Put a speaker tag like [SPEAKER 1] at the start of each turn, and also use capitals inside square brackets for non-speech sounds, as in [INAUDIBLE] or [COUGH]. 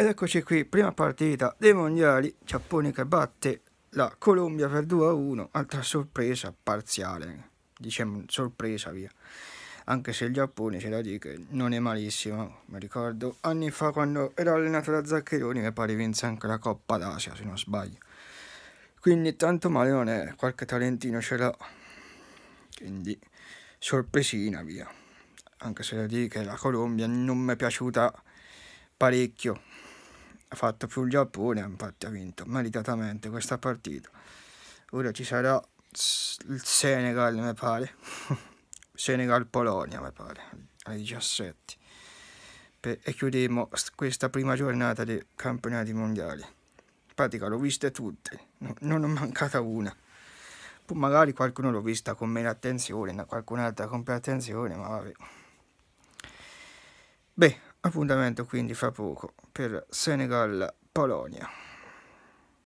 [SPEAKER 1] Ed eccoci qui, prima partita dei mondiali, Giappone che batte la Colombia per 2-1, altra sorpresa parziale, diciamo sorpresa via. Anche se il Giappone, c'è da dire che non è malissimo, mi ricordo anni fa quando ero allenato da Zaccheroni, mi pare vinse anche la Coppa d'Asia se non sbaglio. Quindi tanto male non è, qualche talentino ce l'ha, quindi sorpresina via. Anche se da dire che la Colombia non mi è piaciuta parecchio, ha fatto più il Giappone, infatti ha vinto meritatamente questa partita. Ora ci sarà il Senegal, mi pare. [LAUGHS] Senegal-Polonia, mi pare, alle 17. e chiudiamo questa prima giornata dei campionati mondiali. In pratica l'ho vista tutte, no, non ho mancata una. Poi magari qualcuno l'ho vista con meno attenzione, qualcun altro con più attenzione, ma vabbè. Beh, Appuntamento quindi fra poco per Senegal-Polonia.